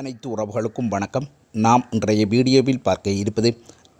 அனைத்து உறவுகளுக்கும் வணக்கம் நாம் இன்றைய வீடியோவில் பார்க்க இருப்பது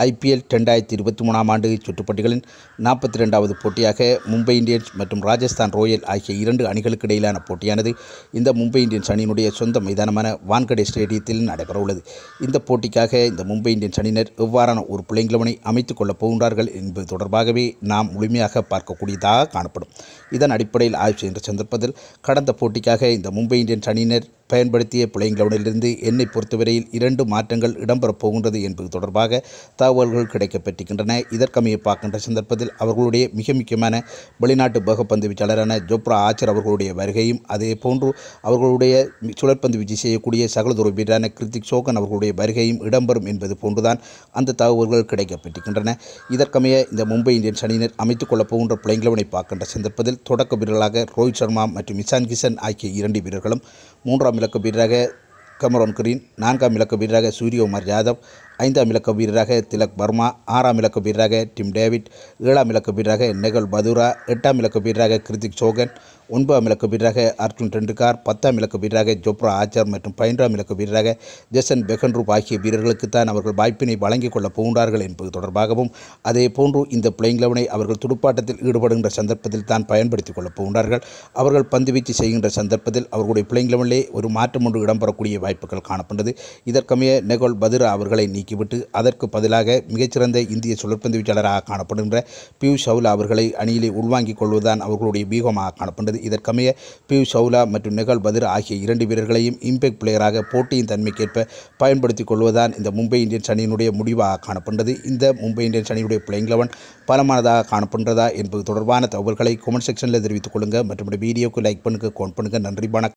ஐபிஎல் ரெண்டாயிரத்தி இருபத்தி மூணாம் ஆண்டு சுற்றுப்பட்டிகளின் நாற்பத்தி ரெண்டாவது போட்டியாக மும்பை இந்தியன்ஸ் மற்றும் ராஜஸ்தான் ராயல் ஆகிய இரண்டு அணிகளுக்கு இடையிலான போட்டியானது இந்த மும்பை இந்தியன்ஸ் அணியினுடைய சொந்த மைதானமான வான்கடே ஸ்டேடியத்தில் நடைபெற உள்ளது இந்த போட்டிக்காக இந்த மும்பை இந்தியன்ஸ் அணியினர் எவ்வாறான ஒரு பிள்ளைங்களவனை அமைத்துக் கொள்ளப் போகின்றார்கள் என்பது தொடர்பாகவே நாம் முழுமையாக பார்க்கக்கூடியதாக காணப்படும் இதன் அடிப்படையில் ஆய்வு செய்கின்ற சந்தர்ப்பத்தில் கடந்த போட்டிக்காக இந்த மும்பை இந்தியன்ஸ் அணியினர் பயன்படுத்திய லெவனிலிருந்து என்னை பொறுத்தவரையில் இரண்டு மாற்றங்கள் இடம்பெறப் போகின்றது என்பது தொடர்பாக தகவல்கள் கிடைக்கப்பட்டிருக்கின்றன இதற்கமைய பார்க்கின்ற சந்தர்ப்பத்தில் அவர்களுடைய மிக முக்கியமான வெளிநாட்டு பகப்பந்து வீச்சாளரான ஜோப்ரா ஆச்சர் அவர்களுடைய வருகையும் அதே போன்று அவர்களுடைய சுழற்பந்து வீச்சு செய்யக்கூடிய சகலதொரு வீரரான கிருத்திக் சோகன் அவர்களுடைய வருகையும் இடம்பெறும் என்பது போன்றுதான் அந்த தகவல்கள் கிடைக்கப்பட்டிருக்கின்றன இதற்கமைய இந்த மும்பை இந்தியன்ஸ் அணியினர் அமைத்துக் கொள்ளப் போகின்ற லெவனை பார்க்கின்ற சந்தர்ப்பத்தில் தொடக்க வீரர்களாக ரோஹித் சர்மா மற்றும் இசான் கிஷன் ஆகிய இரண்டு வீரர்களும் மூன்றாம் இலக்க வீரராக கமரோன் கிரீன் நான்காம் இலக்க வீரராக சூரியகுமார் யாதவ் ஐந்தாம் இலக்க வீரராக திலக் வர்மா ஆறாம் இலக்க வீரராக டிம் டேவிட் ஏழாம் இலக்க வீரராக நெகல் பதுரா எட்டாம் இலக்க வீரராக கிருத்திக் சோகன் ஒன்பதாம் இலக்க வீரராக அர்ஜுன் டெண்டுல்கார் பத்தாம் இலக்க வீரராக ஜோப்ரா ஆச்சார் மற்றும் பன்னிரெண்டாம் இலக்க வீரராக ஜெசன் பெகன்ரூப் ஆகிய வீரர்களுக்கு தான் அவர்கள் வாய்ப்பினை வழங்கிக் கொள்ள போகின்றார்கள் என்பது தொடர்பாகவும் அதே போன்று இந்த பிளேயிங் லெவனை அவர்கள் துடுப்பாட்டத்தில் ஈடுபடுகின்ற சந்தர்ப்பத்தில் தான் பயன்படுத்திக் கொள்ளப் போகின்றார்கள் அவர்கள் பந்து வீச்சு செய்கின்ற சந்தர்ப்பத்தில் அவர்களுடைய பிளேயிங் லெவனிலே ஒரு மாற்றம் ஒன்று இடம்பெறக்கூடிய வாய்ப்புகள் காணப்பட்டது இதற்கமைய நெகோல் பதுரா அவர்களை நீ நீக்கிவிட்டு அதற்கு பதிலாக மிகச்சிறந்த இந்திய சுழற்பந்து வீச்சாளராக காணப்படுகின்ற பியூஷ் சவுலா அவர்களை அணியிலே உள்வாங்கிக் கொள்வதுதான் அவர்களுடைய பீகமாக காணப்படுகிறது இதற்கமைய பியூஷ் சவுலா மற்றும் நிகழ் பதிர் ஆகிய இரண்டு வீரர்களையும் இம்பேக்ட் பிளேயராக போட்டியின் தன்மைக்கேற்ப பயன்படுத்திக் கொள்வதுதான் இந்த மும்பை இந்தியன்ஸ் அணியினுடைய முடிவாக காணப்படுகிறது இந்த மும்பை இந்தியன்ஸ் அணியுடைய பிளேயிங் லெவன் பலமானதாக காணப்படுகிறதா என்பது தொடர்பான தகவல்களை கமெண்ட் செக்ஷனில் தெரிவித்துக் கொள்ளுங்கள் மற்றும் வீடியோக்கு லைக் பண்ணுங்கள் கோன் பண்ணுங்கள் நன்றி வணக்கம்